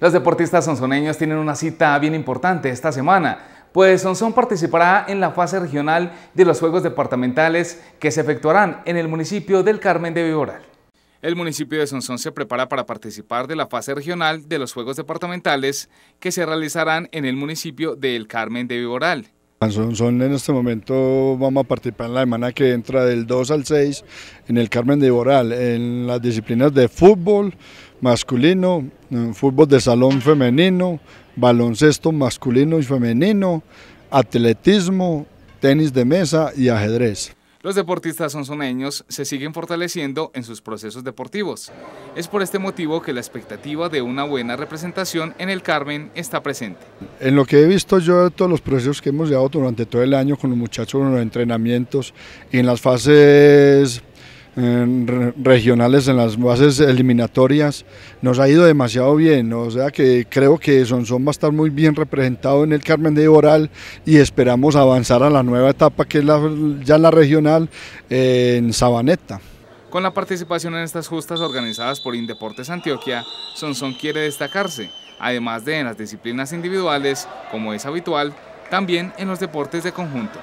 Los deportistas sonsoneños tienen una cita bien importante esta semana, pues Sonson participará en la fase regional de los Juegos Departamentales que se efectuarán en el municipio del Carmen de Viboral. El municipio de Sonsón se prepara para participar de la fase regional de los Juegos Departamentales que se realizarán en el municipio del Carmen de Viboral. Son, en este momento, vamos a participar en la semana que entra del 2 al 6 en el Carmen de Boral, en las disciplinas de fútbol masculino, fútbol de salón femenino, baloncesto masculino y femenino, atletismo, tenis de mesa y ajedrez los deportistas sonsoneños se siguen fortaleciendo en sus procesos deportivos. Es por este motivo que la expectativa de una buena representación en el Carmen está presente. En lo que he visto yo todos los procesos que hemos llevado durante todo el año con los muchachos en los entrenamientos y en las fases regionales en las bases eliminatorias, nos ha ido demasiado bien, o sea que creo que Sonson va a estar muy bien representado en el Carmen de Oral y esperamos avanzar a la nueva etapa que es ya la regional en Sabaneta. Con la participación en estas justas organizadas por Indeportes Antioquia, Sonson quiere destacarse, además de en las disciplinas individuales, como es habitual, también en los deportes de conjunto.